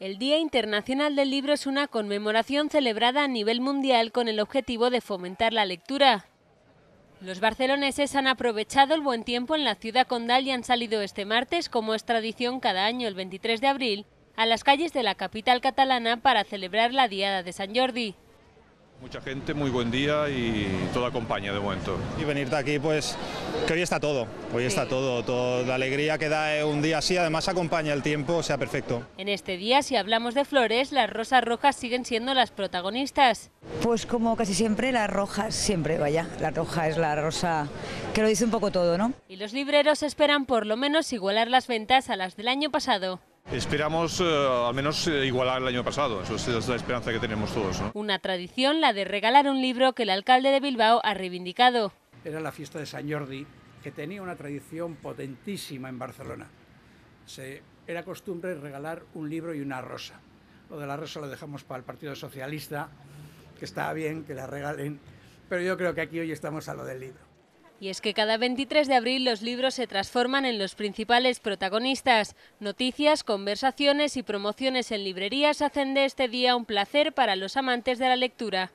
El Día Internacional del Libro es una conmemoración celebrada a nivel mundial con el objetivo de fomentar la lectura. Los barceloneses han aprovechado el buen tiempo en la ciudad condal y han salido este martes, como es tradición cada año el 23 de abril, a las calles de la capital catalana para celebrar la Diada de San Jordi. Mucha gente, muy buen día y todo acompaña de momento. Y venirte aquí, pues, que hoy está todo, hoy está todo, toda la alegría que da eh, un día así, además acompaña el tiempo, sea, perfecto. En este día, si hablamos de flores, las rosas rojas siguen siendo las protagonistas. Pues como casi siempre, las rojas, siempre, vaya, la roja es la rosa que lo dice un poco todo, ¿no? Y los libreros esperan por lo menos igualar las ventas a las del año pasado. Esperamos eh, al menos eh, igualar el año pasado, esa es, la esperanza que tenemos todos. Una tradición, la de regalar un libro que el alcalde de Bilbao ha reivindicado. Era la fiesta de San Jordi, que tenía una tradición potentísima en Barcelona. era costumbre regalar un libro y una rosa. Lo de la rosa lo dejamos para el Partido Socialista, que está bien que la regalen, pero yo creo que aquí hoy estamos a lo del libro. Y es que cada 23 de abril los libros se transforman en los principales protagonistas. Noticias, conversaciones y promociones en librerías hacen de este día un placer para los amantes de la lectura.